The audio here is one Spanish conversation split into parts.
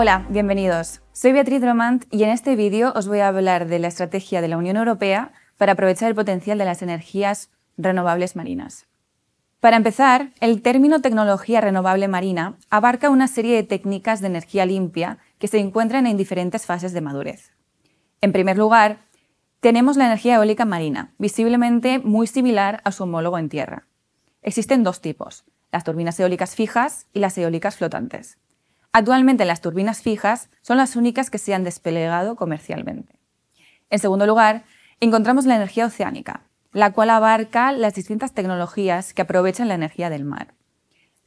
Hola, bienvenidos. Soy Beatriz Romant y en este vídeo os voy a hablar de la estrategia de la Unión Europea para aprovechar el potencial de las energías renovables marinas. Para empezar, el término tecnología renovable marina abarca una serie de técnicas de energía limpia que se encuentran en diferentes fases de madurez. En primer lugar, tenemos la energía eólica marina, visiblemente muy similar a su homólogo en tierra. Existen dos tipos, las turbinas eólicas fijas y las eólicas flotantes. Actualmente las turbinas fijas son las únicas que se han desplegado comercialmente. En segundo lugar, encontramos la energía oceánica, la cual abarca las distintas tecnologías que aprovechan la energía del mar.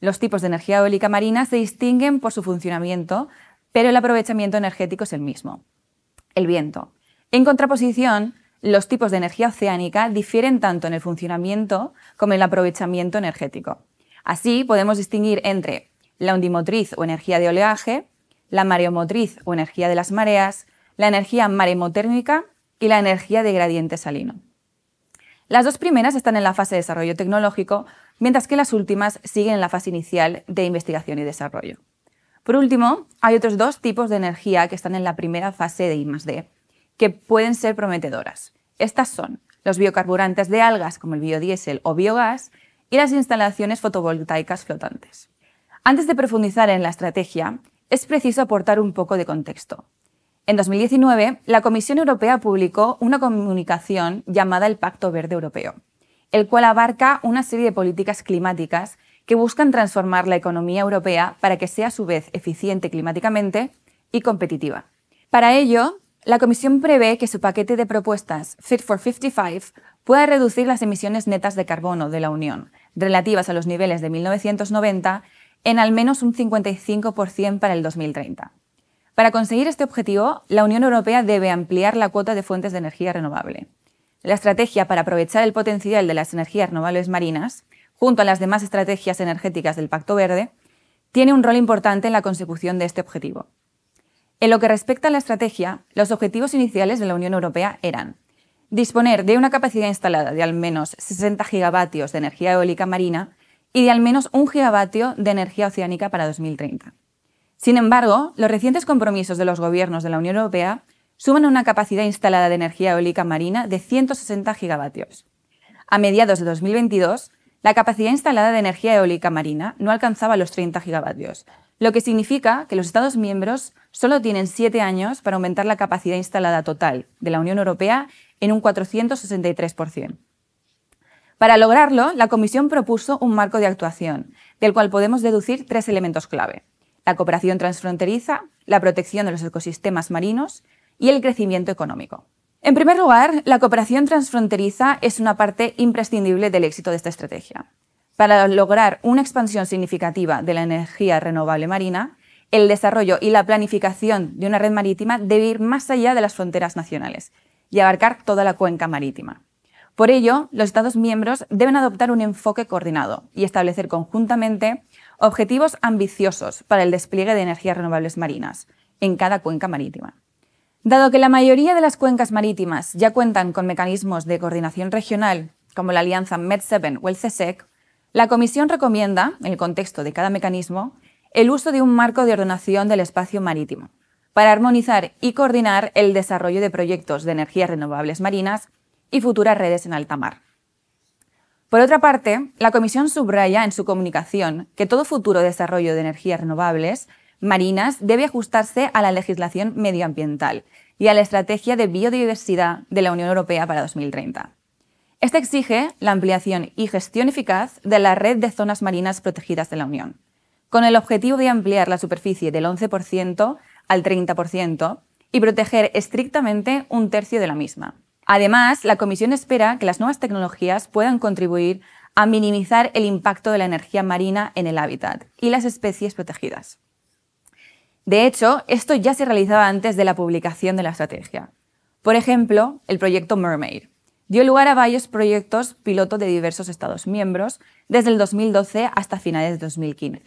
Los tipos de energía eólica marina se distinguen por su funcionamiento, pero el aprovechamiento energético es el mismo. El viento. En contraposición, los tipos de energía oceánica difieren tanto en el funcionamiento como en el aprovechamiento energético. Así podemos distinguir entre la ondimotriz o energía de oleaje, la mareomotriz o energía de las mareas, la energía maremotérmica y la energía de gradiente salino. Las dos primeras están en la fase de desarrollo tecnológico, mientras que las últimas siguen en la fase inicial de investigación y desarrollo. Por último, hay otros dos tipos de energía que están en la primera fase de I+D, que pueden ser prometedoras. Estas son los biocarburantes de algas como el biodiesel o biogás y las instalaciones fotovoltaicas flotantes. Antes de profundizar en la estrategia, es preciso aportar un poco de contexto. En 2019, la Comisión Europea publicó una comunicación llamada el Pacto Verde Europeo, el cual abarca una serie de políticas climáticas que buscan transformar la economía europea para que sea a su vez eficiente climáticamente y competitiva. Para ello, la Comisión prevé que su paquete de propuestas Fit for 55 pueda reducir las emisiones netas de carbono de la Unión, relativas a los niveles de 1990, en al menos un 55% para el 2030. Para conseguir este objetivo, la Unión Europea debe ampliar la cuota de fuentes de energía renovable. La estrategia para aprovechar el potencial de las energías renovables marinas, junto a las demás estrategias energéticas del Pacto Verde, tiene un rol importante en la consecución de este objetivo. En lo que respecta a la estrategia, los objetivos iniciales de la Unión Europea eran disponer de una capacidad instalada de al menos 60 gigavatios de energía eólica marina y de al menos un gigavatio de energía oceánica para 2030. Sin embargo, los recientes compromisos de los gobiernos de la Unión Europea suman una capacidad instalada de energía eólica marina de 160 gigavatios. A mediados de 2022, la capacidad instalada de energía eólica marina no alcanzaba los 30 gigavatios, lo que significa que los Estados miembros solo tienen siete años para aumentar la capacidad instalada total de la Unión Europea en un 463%. Para lograrlo, la Comisión propuso un marco de actuación, del cual podemos deducir tres elementos clave. La cooperación transfronteriza, la protección de los ecosistemas marinos y el crecimiento económico. En primer lugar, la cooperación transfronteriza es una parte imprescindible del éxito de esta estrategia. Para lograr una expansión significativa de la energía renovable marina, el desarrollo y la planificación de una red marítima debe ir más allá de las fronteras nacionales y abarcar toda la cuenca marítima. Por ello, los Estados miembros deben adoptar un enfoque coordinado y establecer conjuntamente objetivos ambiciosos para el despliegue de energías renovables marinas en cada cuenca marítima. Dado que la mayoría de las cuencas marítimas ya cuentan con mecanismos de coordinación regional, como la alianza MED7 o el CSEC, e la Comisión recomienda, en el contexto de cada mecanismo, el uso de un marco de ordenación del espacio marítimo para armonizar y coordinar el desarrollo de proyectos de energías renovables marinas y futuras redes en alta mar. Por otra parte, la Comisión subraya en su comunicación que todo futuro desarrollo de energías renovables marinas debe ajustarse a la legislación medioambiental y a la estrategia de biodiversidad de la Unión Europea para 2030. Esta exige la ampliación y gestión eficaz de la red de zonas marinas protegidas de la Unión, con el objetivo de ampliar la superficie del 11% al 30% y proteger estrictamente un tercio de la misma. Además, la Comisión espera que las nuevas tecnologías puedan contribuir a minimizar el impacto de la energía marina en el hábitat y las especies protegidas. De hecho, esto ya se realizaba antes de la publicación de la estrategia. Por ejemplo, el proyecto Mermaid dio lugar a varios proyectos piloto de diversos Estados miembros desde el 2012 hasta finales de 2015.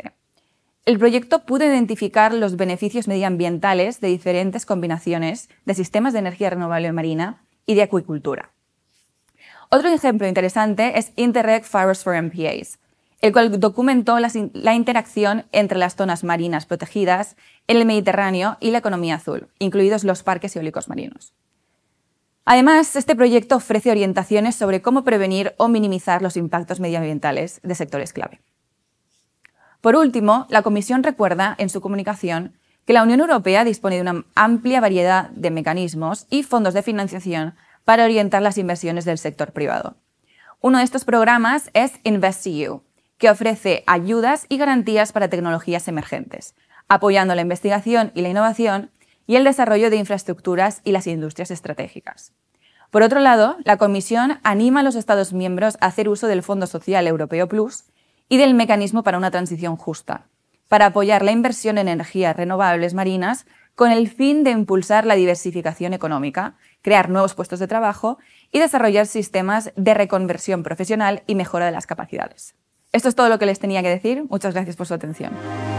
El proyecto pudo identificar los beneficios medioambientales de diferentes combinaciones de sistemas de energía renovable marina y de acuicultura. Otro ejemplo interesante es Interreg Fires for MPAs, el cual documentó la, interacción entre las zonas marinas protegidas, en el Mediterráneo y la economía azul, incluidos los parques eólicos marinos. Además, este proyecto ofrece orientaciones sobre cómo prevenir o minimizar los impactos medioambientales de sectores clave. Por último, la Comisión recuerda en su comunicación que la Unión Europea dispone de una amplia variedad de mecanismos y fondos de financiación para orientar las inversiones del sector privado. Uno de estos programas es InvestEU, que ofrece ayudas y garantías para tecnologías emergentes, apoyando la investigación y la innovación y el desarrollo de infraestructuras y las industrias estratégicas. Por otro lado, la Comisión anima a los Estados miembros a hacer uso del Fondo Social Europeo Plus y del Mecanismo para una Transición Justa, para apoyar la inversión en energías renovables marinas con el fin de impulsar la diversificación económica, crear nuevos puestos de trabajo y desarrollar sistemas de reconversión profesional y mejora de las capacidades. Esto es todo lo que les tenía que decir. Muchas gracias por su atención.